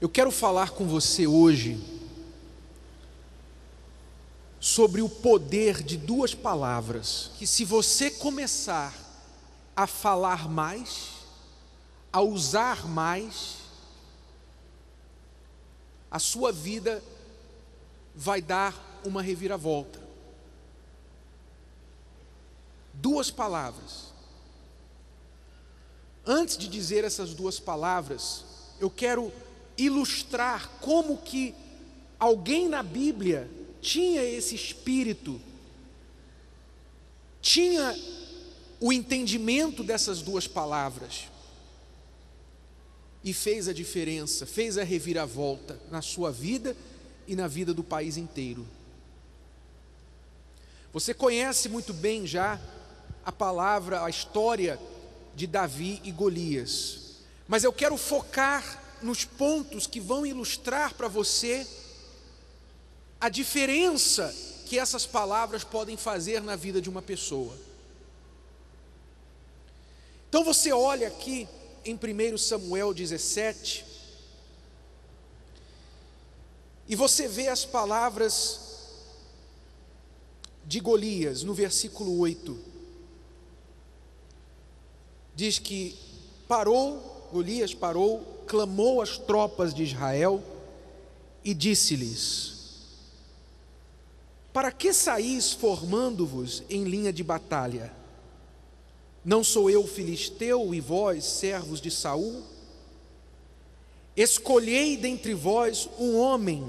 Eu quero falar com você hoje sobre o poder de duas palavras que, se você começar a falar mais, a usar mais, a sua vida vai dar uma reviravolta. Duas palavras. Antes de dizer essas duas palavras, eu quero ilustrar como que alguém na Bíblia tinha esse espírito, tinha o entendimento dessas duas palavras e fez a diferença, fez a reviravolta na sua vida e na vida do país inteiro. Você conhece muito bem já a palavra, a história de Davi e Golias, mas eu quero focar nos pontos que vão ilustrar para você a diferença que essas palavras podem fazer na vida de uma pessoa. Então você olha aqui em 1 Samuel 17, e você vê as palavras de Golias no versículo 8. Diz que parou, Golias parou clamou as tropas de Israel e disse-lhes: Para que saís formando-vos em linha de batalha? Não sou eu filisteu e vós, servos de Saul? Escolhei dentre vós um homem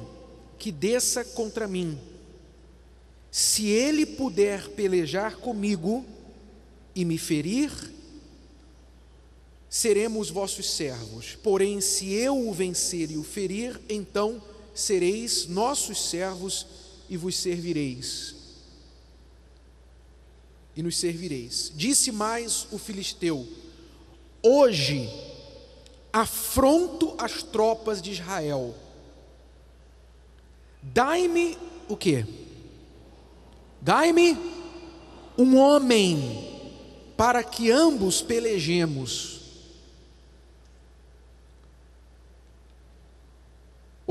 que desça contra mim. Se ele puder pelejar comigo e me ferir, seremos vossos servos. Porém, se eu o vencer e o ferir, então sereis nossos servos e vos servireis. E nos servireis. Disse mais o filisteu: Hoje afronto as tropas de Israel. Dai-me o quê? Dai-me um homem para que ambos pelejemos.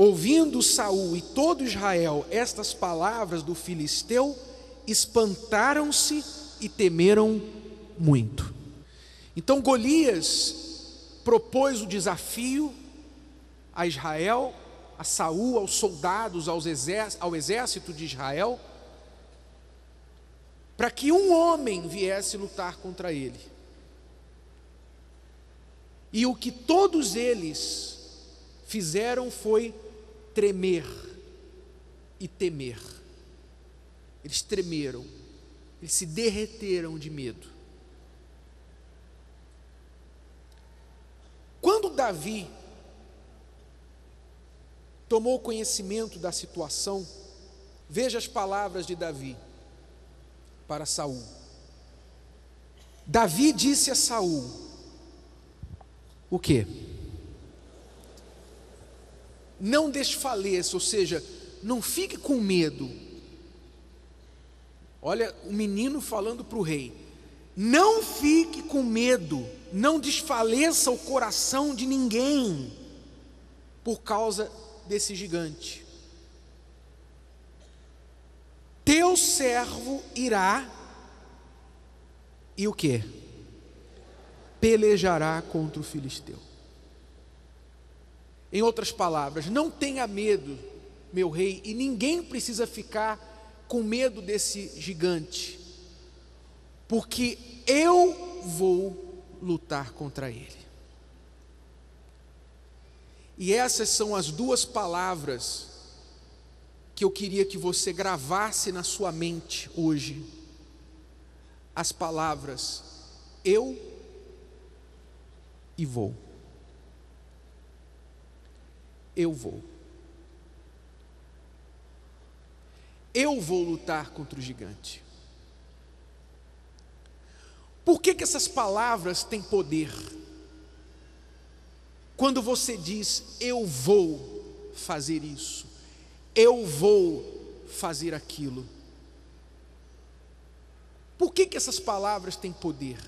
Ouvindo Saul e todo Israel estas palavras do filisteu, espantaram-se e temeram muito. Então Golias propôs o desafio a Israel, a Saul, aos soldados, aos exército, ao exército de Israel, para que um homem viesse lutar contra ele. E o que todos eles fizeram foi tremer e temer. Eles tremeram, eles se derreteram de medo. Quando Davi tomou conhecimento da situação, veja as palavras de Davi para Saul. Davi disse a Saul: O que? não desfaleça, ou seja, não fique com medo. Olha o menino falando para o rei: não fique com medo, não desfaleça o coração de ninguém por causa desse gigante. Teu servo irá e o que? Pelejará contra o filisteu. Em outras palavras, não tenha medo, meu rei, e ninguém precisa ficar com medo desse gigante, porque eu vou lutar contra ele. E essas são as duas palavras que eu queria que você gravasse na sua mente hoje. As palavras eu e vou eu vou. Eu vou lutar contra o gigante. Por que, que essas palavras têm poder? Quando você diz, eu vou fazer isso, eu vou fazer aquilo. Por que, que essas palavras têm poder?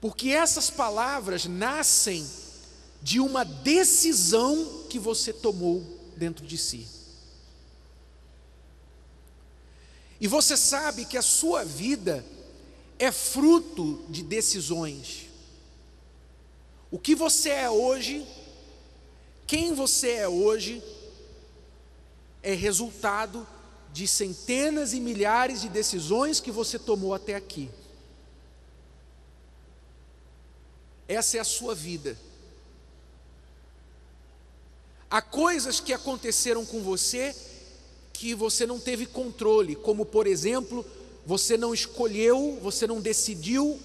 Porque essas palavras nascem de uma decisão que você tomou dentro de si. E você sabe que a sua vida é fruto de decisões. O que você é hoje, quem você é hoje, é resultado de centenas e milhares de decisões que você tomou até aqui. Essa é a sua vida. Há coisas que aconteceram com você que você não teve controle, como por exemplo, você não escolheu, você não decidiu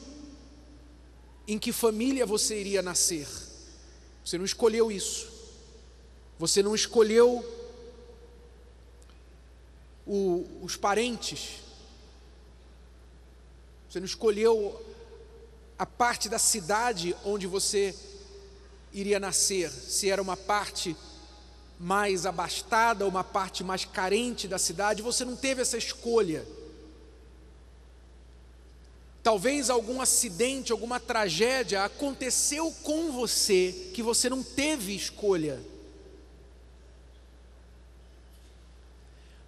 em que família você iria nascer. Você não escolheu isso. Você não escolheu o, os parentes. Você não escolheu a parte da cidade onde você iria nascer, se era uma parte mais abastada, uma parte mais carente da cidade, você não teve essa escolha. Talvez algum acidente, alguma tragédia aconteceu com você que você não teve escolha.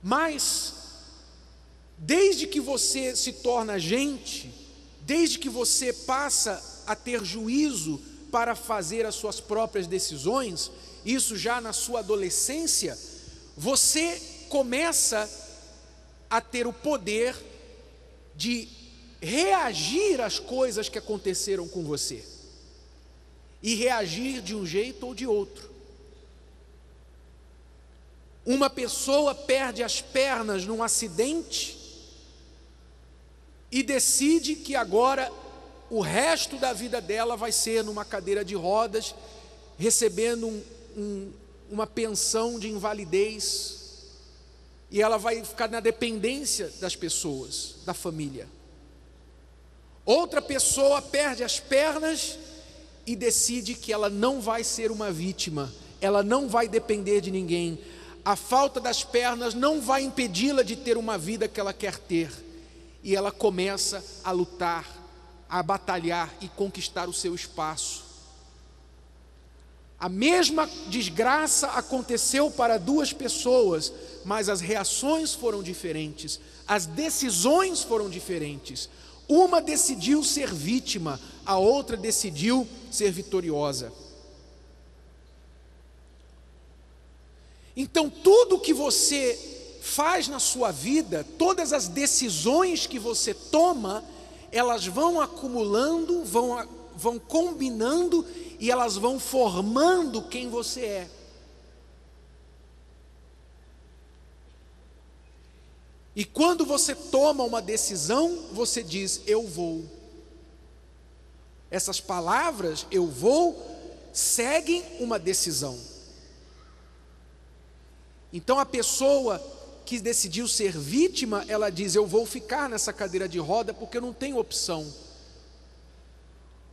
Mas, desde que você se torna gente, desde que você passa a ter juízo para fazer as suas próprias decisões, isso já na sua adolescência, você começa a ter o poder de reagir às coisas que aconteceram com você e reagir de um jeito ou de outro. Uma pessoa perde as pernas num acidente e decide que agora o resto da vida dela vai ser numa cadeira de rodas, recebendo um um, uma pensão de invalidez e ela vai ficar na dependência das pessoas, da família. Outra pessoa perde as pernas e decide que ela não vai ser uma vítima, ela não vai depender de ninguém. A falta das pernas não vai impedi-la de ter uma vida que ela quer ter. E ela começa a lutar, a batalhar e conquistar o seu espaço. A mesma desgraça aconteceu para duas pessoas, mas as reações foram diferentes, as decisões foram diferentes. Uma decidiu ser vítima, a outra decidiu ser vitoriosa. Então, tudo que você faz na sua vida, todas as decisões que você toma, elas vão acumulando, vão, vão combinando e elas vão formando quem você é. E quando você toma uma decisão, você diz: Eu vou. Essas palavras, eu vou, seguem uma decisão. Então a pessoa que decidiu ser vítima, ela diz: Eu vou ficar nessa cadeira de roda porque eu não tenho opção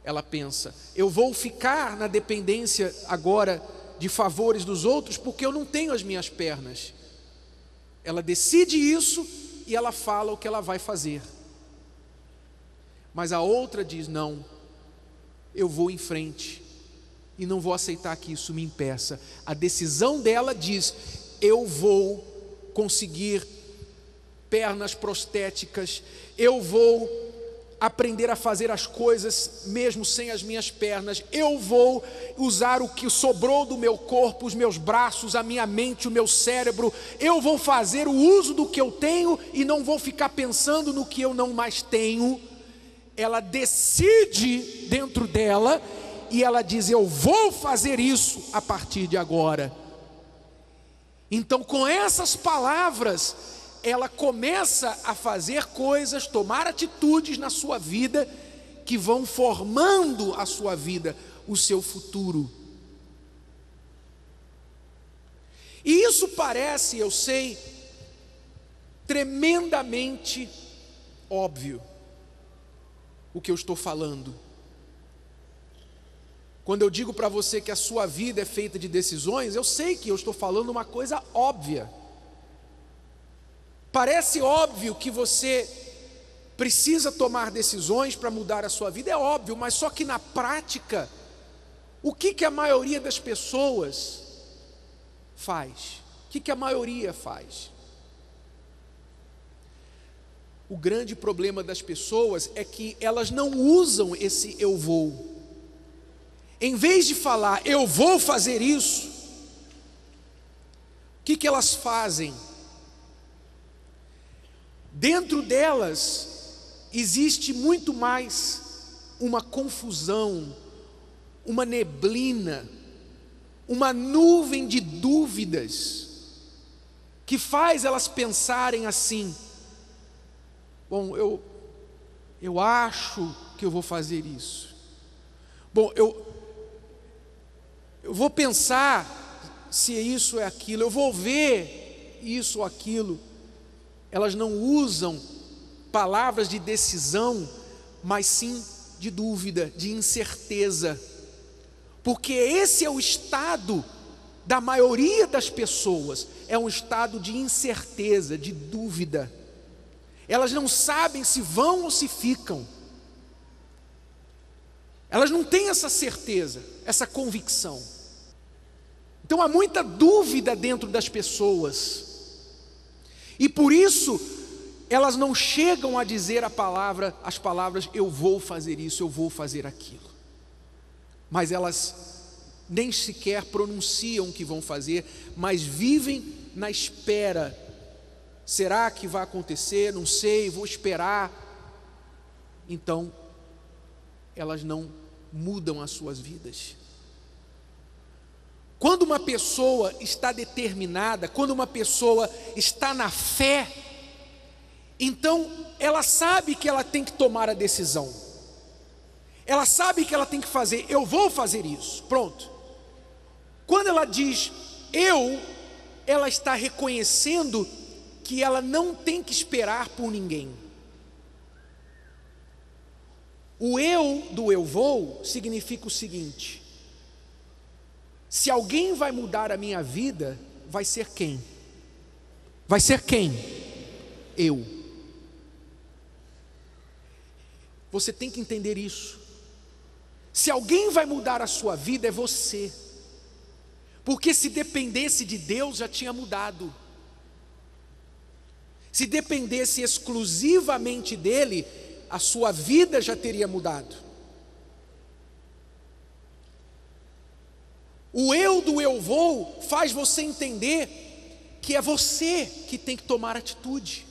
ela pensa. Eu vou ficar na dependência agora de favores dos outros porque eu não tenho as minhas pernas. Ela decide isso e ela fala o que ela vai fazer. Mas a outra diz: não, eu vou em frente e não vou aceitar que isso me impeça. A decisão dela diz: eu vou conseguir pernas prostéticas, eu vou aprender a fazer as coisas mesmo sem as minhas pernas. Eu vou usar o que sobrou do meu corpo, os meus braços, a minha mente, o meu cérebro. Eu vou fazer o uso do que eu tenho e não vou ficar pensando no que eu não mais tenho. Ela decide dentro dela e ela diz: Eu vou fazer isso a partir de agora. Então, com essas palavras, ela começa a fazer coisas, tomar atitudes na sua vida que vão formando a sua vida, o seu futuro. E isso parece, eu sei, tremendamente óbvio o que eu estou falando. Quando eu digo para você que a sua vida é feita de decisões, eu sei que eu estou falando uma coisa óbvia. Parece óbvio que você precisa tomar decisões para mudar a sua vida, é óbvio, mas só que na prática, o que, que a maioria das pessoas faz? O que, que a maioria faz? O grande problema das pessoas é que elas não usam esse eu vou. Em vez de falar eu vou fazer isso, o que, que elas fazem? Dentro delas existe muito mais uma confusão, uma neblina, uma nuvem de dúvidas que faz elas pensarem assim: bom, eu eu acho que eu vou fazer isso. Bom, eu eu vou pensar se isso é aquilo, eu vou ver isso ou aquilo elas não usam palavras de decisão, mas sim de dúvida, de incerteza. Porque esse é o estado da maioria das pessoas, é um estado de incerteza, de dúvida. Elas não sabem se vão ou se ficam. Elas não têm essa certeza, essa convicção. Então há muita dúvida dentro das pessoas. E por isso elas não chegam a dizer a palavra, as palavras eu vou fazer isso, eu vou fazer aquilo. Mas elas nem sequer pronunciam o que vão fazer, mas vivem na espera. Será que vai acontecer? Não sei, vou esperar. Então, elas não mudam as suas vidas. Quando uma pessoa está determinada, quando uma pessoa está na fé, então ela sabe que ela tem que tomar a decisão. Ela sabe que ela tem que fazer, eu vou fazer isso. Pronto. Quando ela diz eu, ela está reconhecendo que ela não tem que esperar por ninguém. O eu do eu vou significa o seguinte: se alguém vai mudar a minha vida, vai ser quem? Vai ser quem? Eu. Você tem que entender isso. Se alguém vai mudar a sua vida, é você. Porque se dependesse de Deus, já tinha mudado. Se dependesse exclusivamente dele, a sua vida já teria mudado. O eu do eu vou faz você entender que é você que tem que tomar atitude.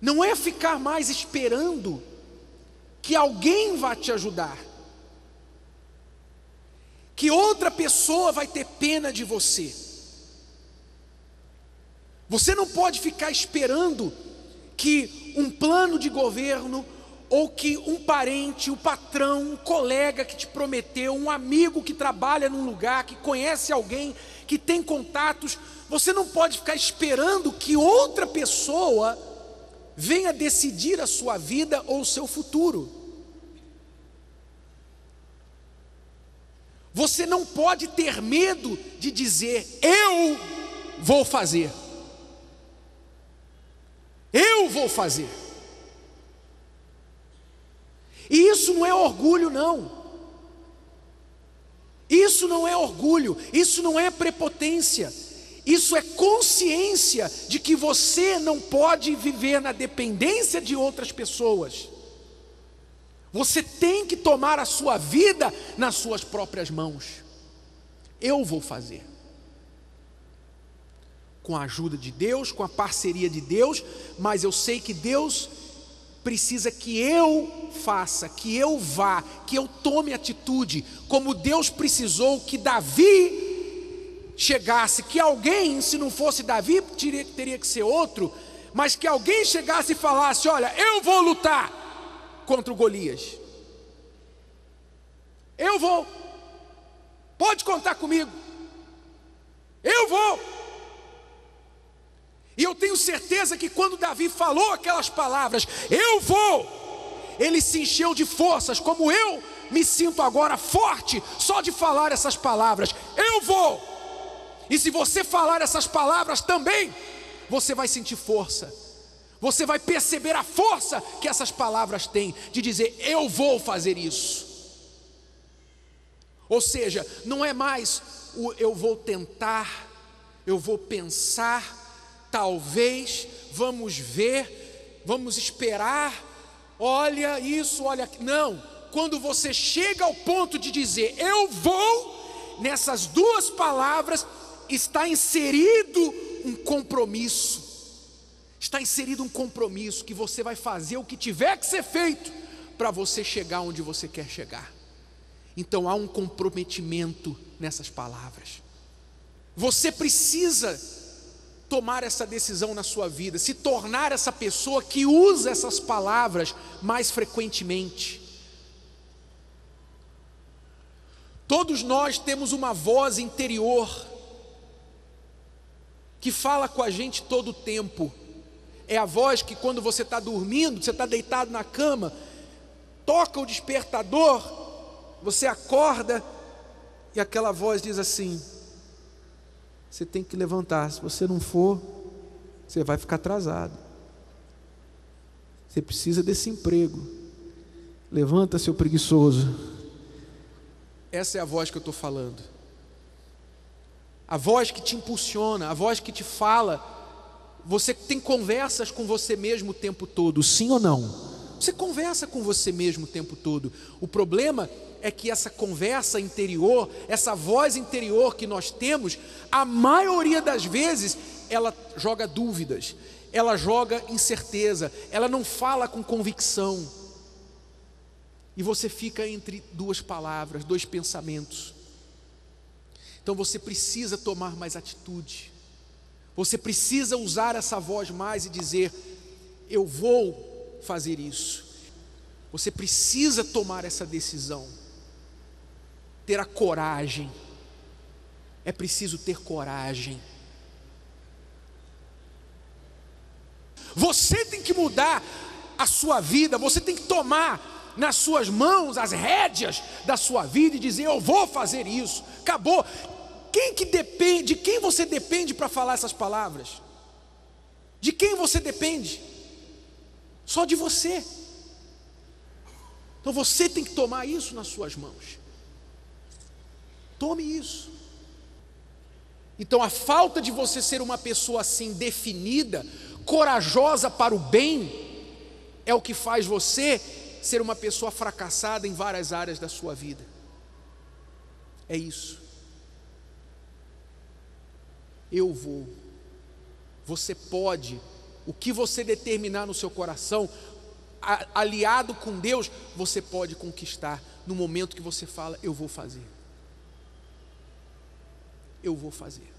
Não é ficar mais esperando que alguém vá te ajudar, que outra pessoa vai ter pena de você. Você não pode ficar esperando que um plano de governo, ou que um parente, o um patrão, um colega que te prometeu, um amigo que trabalha num lugar, que conhece alguém, que tem contatos, você não pode ficar esperando que outra pessoa venha decidir a sua vida ou o seu futuro. Você não pode ter medo de dizer eu vou fazer. Eu vou fazer. E isso não é orgulho, não. Isso não é orgulho, isso não é prepotência, isso é consciência de que você não pode viver na dependência de outras pessoas. Você tem que tomar a sua vida nas suas próprias mãos. Eu vou fazer. Com a ajuda de Deus, com a parceria de Deus, mas eu sei que Deus precisa que eu faça, que eu vá, que eu tome atitude, como Deus precisou que Davi chegasse, que alguém, se não fosse Davi, teria, teria que ser outro, mas que alguém chegasse e falasse: Olha, eu vou lutar contra o Golias. Eu vou, pode contar comigo, eu vou. E eu tenho certeza que quando Davi falou aquelas palavras, eu vou, ele se encheu de forças, como eu me sinto agora forte só de falar essas palavras. Eu vou. E se você falar essas palavras também, você vai sentir força. Você vai perceber a força que essas palavras têm de dizer: Eu vou fazer isso. Ou seja, não é mais o eu vou tentar, eu vou pensar, talvez, vamos ver, vamos esperar. Olha isso, olha aqui. Não, quando você chega ao ponto de dizer eu vou, nessas duas palavras está inserido um compromisso. Está inserido um compromisso que você vai fazer o que tiver que ser feito para você chegar onde você quer chegar. Então há um comprometimento nessas palavras. Você precisa tomar essa decisão na sua vida, se tornar essa pessoa que usa essas palavras mais frequentemente. Todos nós temos uma voz interior que fala com a gente todo o tempo. É a voz que, quando você está dormindo, você está deitado na cama, toca o despertador, você acorda e aquela voz diz assim: você tem que levantar. Se você não for, você vai ficar atrasado. Você precisa desse emprego. Levanta, seu preguiçoso. Essa é a voz que eu estou falando. A voz que te impulsiona, a voz que te fala. Você tem conversas com você mesmo o tempo todo, sim ou não? Você conversa com você mesmo o tempo todo. O problema é que essa conversa interior, essa voz interior que nós temos, a maioria das vezes ela joga dúvidas, ela joga incerteza, ela não fala com convicção. E você fica entre duas palavras, dois pensamentos. Então você precisa tomar mais atitude. Você precisa usar essa voz mais e dizer: Eu vou fazer isso. Você precisa tomar essa decisão, ter a coragem. É preciso ter coragem. Você tem que mudar a sua vida, você tem que tomar nas suas mãos as rédeas da sua vida e dizer: Eu vou fazer isso. Acabou. Quem que depende, de quem você depende para falar essas palavras? De quem você depende? Só de você. Então você tem que tomar isso nas suas mãos. Tome isso. Então a falta de você ser uma pessoa assim definida, corajosa para o bem, é o que faz você ser uma pessoa fracassada em várias áreas da sua vida. É isso. Eu vou. Você pode o que você determinar no seu coração, aliado com Deus, você pode conquistar no momento que você fala: Eu vou fazer. Eu vou fazer.